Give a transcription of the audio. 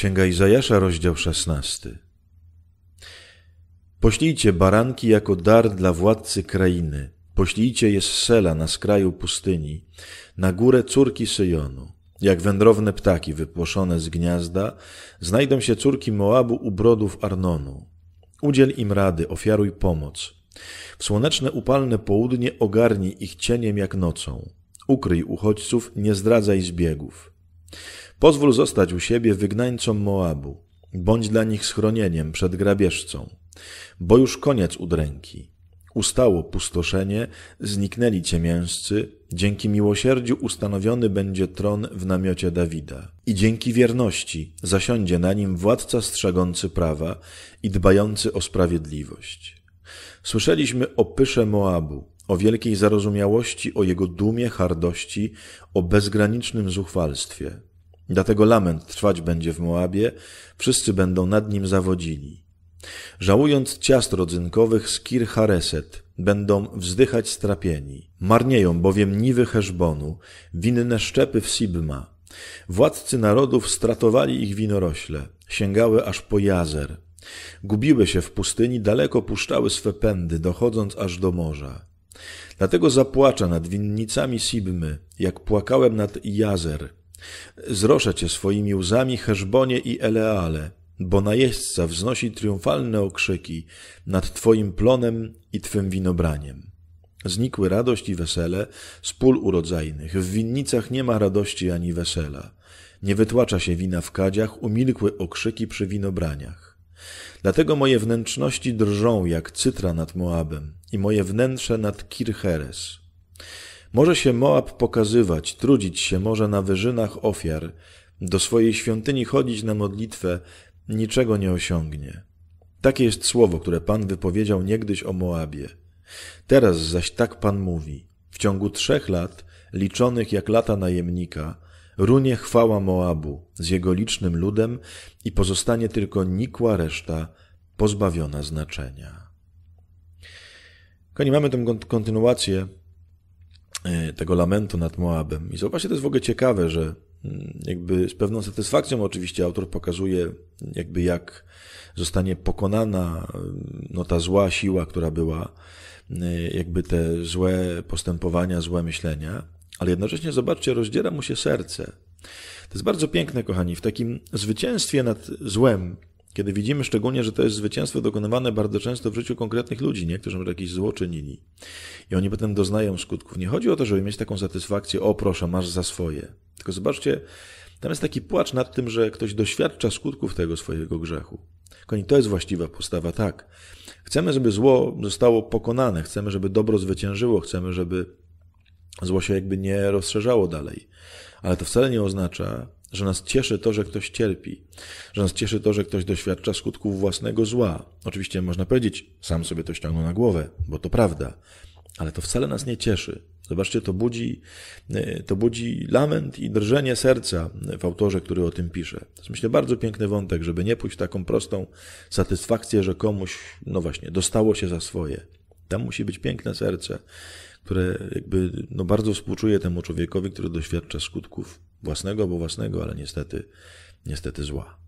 Księga Izajasza, rozdział 16. Poślijcie baranki jako dar dla władcy krainy. Poślijcie je z Sela na skraju pustyni, na górę córki Syjonu. Jak wędrowne ptaki wypłoszone z gniazda, znajdą się córki Moabu u brodów Arnonu. Udziel im rady, ofiaruj pomoc. W słoneczne upalne południe ogarnij ich cieniem jak nocą. Ukryj uchodźców, nie zdradzaj zbiegów. Pozwól zostać u siebie wygnańcom Moabu, bądź dla nich schronieniem przed grabieżcą, bo już koniec udręki. Ustało pustoszenie, zniknęli ciemiężcy, dzięki miłosierdziu ustanowiony będzie tron w namiocie Dawida. I dzięki wierności zasiądzie na nim władca strzegący prawa i dbający o sprawiedliwość. Słyszeliśmy o pysze Moabu, o wielkiej zarozumiałości, o jego dumie, hardości, o bezgranicznym zuchwalstwie. Dlatego lament trwać będzie w Moabie, wszyscy będą nad nim zawodzili. Żałując ciast rodzynkowych z Kir Hareset, będą wzdychać strapieni. Marnieją bowiem niwy Heszbonu, winne szczepy w Sibma. Władcy narodów stratowali ich winorośle, sięgały aż po jazer. Gubiły się w pustyni, daleko puszczały swe pędy, dochodząc aż do morza. Dlatego zapłacza nad winnicami Sibmy, jak płakałem nad jazer, Zroszę cię swoimi łzami Heszbonie i Eleale, bo najeźdźca wznosi triumfalne okrzyki nad twoim plonem i twym winobraniem. Znikły radość i wesele z pól urodzajnych, w winnicach nie ma radości ani wesela. Nie wytłacza się wina w kadziach, umilkły okrzyki przy winobraniach. Dlatego moje wnętrzności drżą jak cytra nad Moabem i moje wnętrze nad Kircheres. Może się Moab pokazywać, trudzić się może na wyżynach ofiar, do swojej świątyni chodzić na modlitwę, niczego nie osiągnie. Takie jest słowo, które Pan wypowiedział niegdyś o Moabie. Teraz zaś tak Pan mówi: w ciągu trzech lat, liczonych jak lata najemnika, runie chwała Moabu z jego licznym ludem i pozostanie tylko nikła reszta, pozbawiona znaczenia. Kochani, mamy tę kontynuację E, tego lamentu nad Moabem. I zobaczcie, to jest w ogóle ciekawe, że mm, jakby z pewną satysfakcją oczywiście autor pokazuje jakby jak zostanie pokonana mm, no ta zła siła, która była, e, jakby te złe postępowania, złe myślenia, ale jednocześnie zobaczcie, rozdziera mu się serce. To jest bardzo piękne, kochani, w takim zwycięstwie nad złem, kiedy widzimy szczególnie, że to jest zwycięstwo dokonywane bardzo często w życiu konkretnych ludzi, niektórzy może jakieś zło czynili. I oni potem doznają skutków. Nie chodzi o to, żeby mieć taką satysfakcję, o proszę, masz za swoje. Tylko zobaczcie, tam jest taki płacz nad tym, że ktoś doświadcza skutków tego swojego grzechu. Koni, to jest właściwa postawa, tak. Chcemy, żeby zło zostało pokonane, chcemy, żeby dobro zwyciężyło, chcemy, żeby zło się jakby nie rozszerzało dalej. Ale to wcale nie oznacza, że nas cieszy to, że ktoś cierpi, że nas cieszy to, że ktoś doświadcza skutków własnego zła. Oczywiście można powiedzieć, sam sobie to ściągnął na głowę, bo to prawda, ale to wcale nas nie cieszy. Zobaczcie, to budzi, y, to budzi lament i drżenie serca w autorze, który o tym pisze. To jest myślę bardzo piękny wątek, żeby nie pójść w taką prostą satysfakcję, że komuś, no właśnie, dostało się za swoje. Tam musi być piękne serce, które jakby no bardzo współczuje temu człowiekowi, który doświadcza skutków własnego, bo własnego, ale niestety, niestety zła.